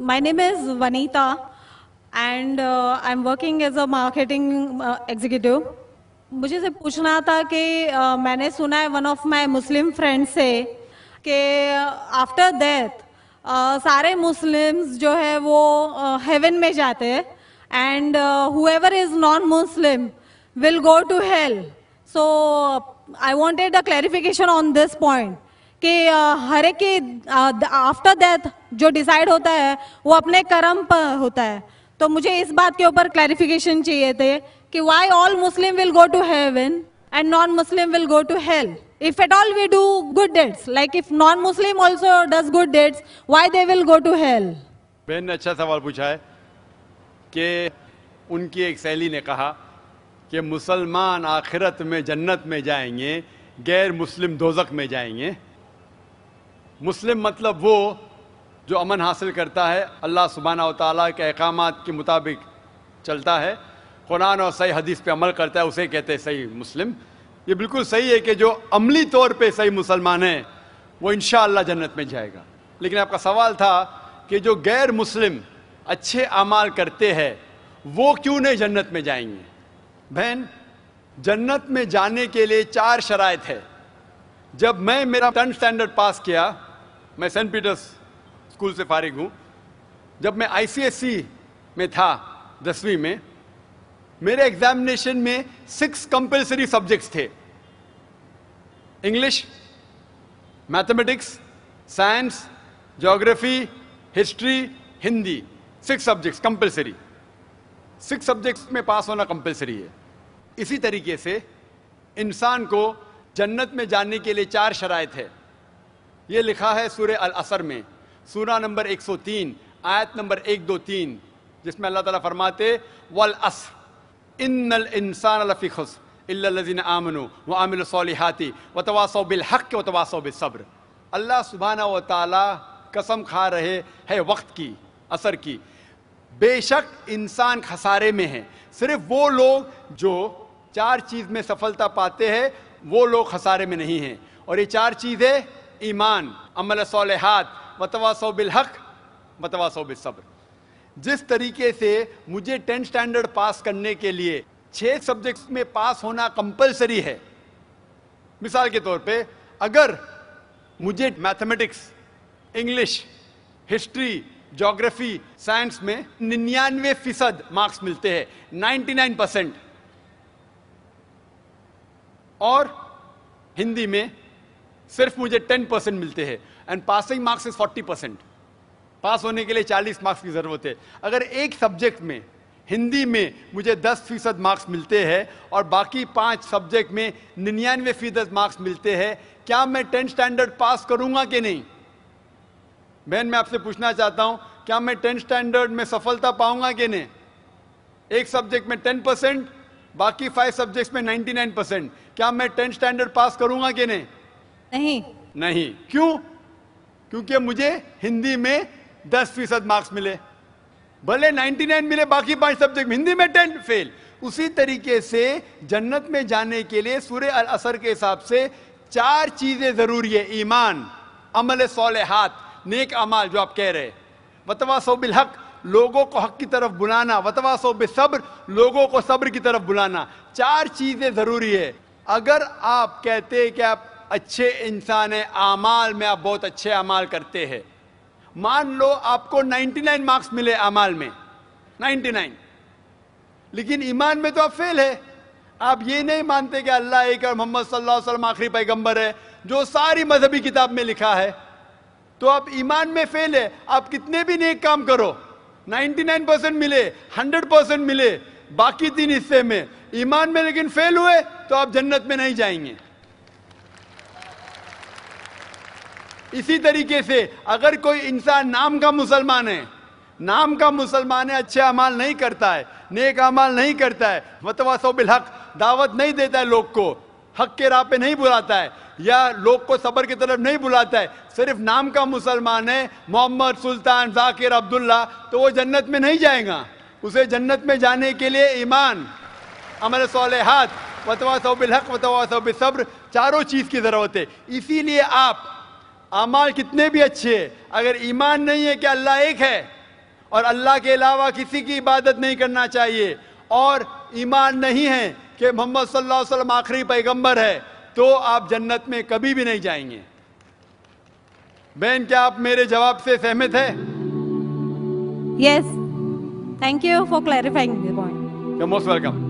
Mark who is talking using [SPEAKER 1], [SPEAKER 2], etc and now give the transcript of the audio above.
[SPEAKER 1] My name is Vanita and uh, I'm working as a marketing uh, executive. मुझे से पूछना था कि uh, मैंने सुना है one of my Muslim friend से कि आफ्टर uh, डेथ uh, सारे मुस्लिम्स जो है वो हेवन uh, में जाते हैं and whoever is non Muslim will go to hell so I wanted a clarification on this point कि हर एक आफ्टर डेथ जो डिसाइड होता है वो अपने कर्म पर होता है तो मुझे इस बात के ऊपर क्लैरिफिकेशन चाहिए थे कि why all Muslim will go to heaven and non Muslim will go to hell if at all we do good deeds like if non Muslim also does good deeds why they will go to hell
[SPEAKER 2] बहन ने अच्छा सवाल पूछा है कि उनकी एक सहेली ने कहा कि मुसलमान आखिरत में जन्नत में जाएंगे गैर मुस्लिम दोजक में जाएंगे मुस्लिम मतलब वो जो अमन हासिल करता है अल्लाह सुबहाना तला के अहकाम के मुताबिक चलता है कुरान और सही हदीस पे अमल करता है उसे कहते हैं सही मुस्लिम ये बिल्कुल सही है कि जो अमली तौर पे सही मुसलमान है वो इन जन्नत में जाएगा लेकिन आपका सवाल था कि जो गैर मुस्लिम अच्छे अमाल करते हैं वो क्यों नहीं जन्नत में जाएंगे बहन जन्नत में जाने के लिए चार शराय है जब मैं मेरा टेंथ स्टैंडर्ड पास किया मैं सेंट पीटर्स स्कूल से फारिग हूँ जब मैं आईसीएससी में था दसवीं में मेरे एग्जामिनेशन में सिक्स कंपलसरी सब्जेक्ट्स थे English mathematics science geography history Hindi six subjects compulsory six subjects में पास होना कंपलसरी है इसी तरीके से इंसान को जन्नत में जाने के लिए चार शराय है ये लिखा है सूर्य अल असर में सूरा नंबर 103 आयत नंबर एक दो तीन जिसमें अल्लाह ताला फरमाते वल अस इन इंसान लफ़ी खुस इल्लिन आमनो व आमिल सौलिहाती व तवासो बिल हक व तवासो बिल सब्र अल्लाह सुबहाना व ताला कसम खा रहे है वक्त की असर की बेशक इंसान खसारे में है सिर्फ वो लोग जो चार चीज़ में सफलता पाते हैं वो लोग खसारे में नहीं हैं और ये चार चीज़ें ईमान अमल सोलहत मतवासो बिलहक मतवासो बिसब्र जिस तरीके से मुझे टेंथ स्टैंडर्ड पास करने के लिए छः सब्जेक्ट्स में पास होना कंपलसरी है मिसाल के तौर पे अगर मुझे mathematics English history geography science में निन्यानवे फीसद मार्क्स मिलते हैं 99 परसेंट और हिंदी में सिर्फ मुझे टेन परसेंट मिलते हैं and passing marks is forty percent pass होने के लिए चालीस मार्क्स की ज़रूरत है अगर एक सब्जेक्ट में हिंदी में मुझे दस फीसद मार्क्स मिलते हैं और बाकी पांच सब्जेक्ट में निन्यानवे फीसद मार्क्स मिलते हैं क्या मैं टेंथ स्टैंडर्ड पास करूंगा कि नहीं बहन मैं आपसे पूछना चाहता हूं क्या मैं टेंथ स्टैंडर्ड में सफलता पाऊंगा कि नहीं एक सब्जेक्ट में टेन परसेंट बाकी फाइव सब्जेक्ट में नाइन्टी नाइन परसेंट क्या मैं टेंथ स्टैंडर्ड पास करूंगा कि नहीं नहीं नहीं क्यों क्योंकि मुझे हिंदी में दस फीसद मार्क्स मिले भले 99 मिले बाकी पांच सब्जेक्ट में हिंदी में टेन फेल उसी तरीके से जन्नत में जाने के लिए सूर्य अल असर के हिसाब से चार चीजें जरूरी है ईमान अमल सोल हाथ नेक अमाल जो आप कह रहे वतवा सो हक लोगों को हक की तरफ बुलाना वतवा सो बेसब्र लोगों को सब्र की तरफ बुलाना चार चीजें जरूरी है अगर आप कहते कि आप अच्छे इंसान है आमाल में आप बहुत अच्छे अमाल करते हैं मान लो आपको 99 मार्क्स मिले अमाल में 99 लेकिन ईमान में तो आप फेल है आप ये नहीं मानते कि अल्लाह एक और मोहम्मद सल्लम आखिरी पैगंबर है जो सारी मजहबी किताब में लिखा है तो आप ईमान में फेल है आप कितने भी नेक काम करो 99 परसेंट मिले 100 परसेंट मिले बाकी तीन हिस्से में ईमान में लेकिन फेल हुए तो आप जन्नत में नहीं जाएंगे इसी तरीके से अगर कोई इंसान नाम का मुसलमान है नाम का मुसलमान है अच्छे अमाल नहीं करता है नेक अमाल नहीं करता है मतवासो बिलहक दावत नहीं देता है लोग को हक के राह पे नहीं बुलाता है या लोग को सबर की तरफ नहीं बुलाता है सिर्फ नाम का मुसलमान है मोहम्मद सुल्तान जाकिर अब्दुल्ला तो वो जन्नत में नहीं जाएगा उसे जन्नत में जाने के लिए ईमान अमल सोलहत वतवा सौ बिलहक वतवा सौ सब्र चारों चीज़ की ज़रूरत है इसीलिए आप अमाल कितने भी अच्छे अगर ईमान नहीं है कि अल्लाह एक है और अल्लाह के अलावा किसी की इबादत नहीं करना चाहिए और ईमान नहीं है कि मोहम्मद सल्लल्लाहु अलैहि वसल्लम आखिरी पैगंबर है तो आप जन्नत में कभी भी नहीं जाएंगे बहन क्या आप मेरे जवाब से सहमत है
[SPEAKER 1] yes thank you for clarifying
[SPEAKER 2] most welcome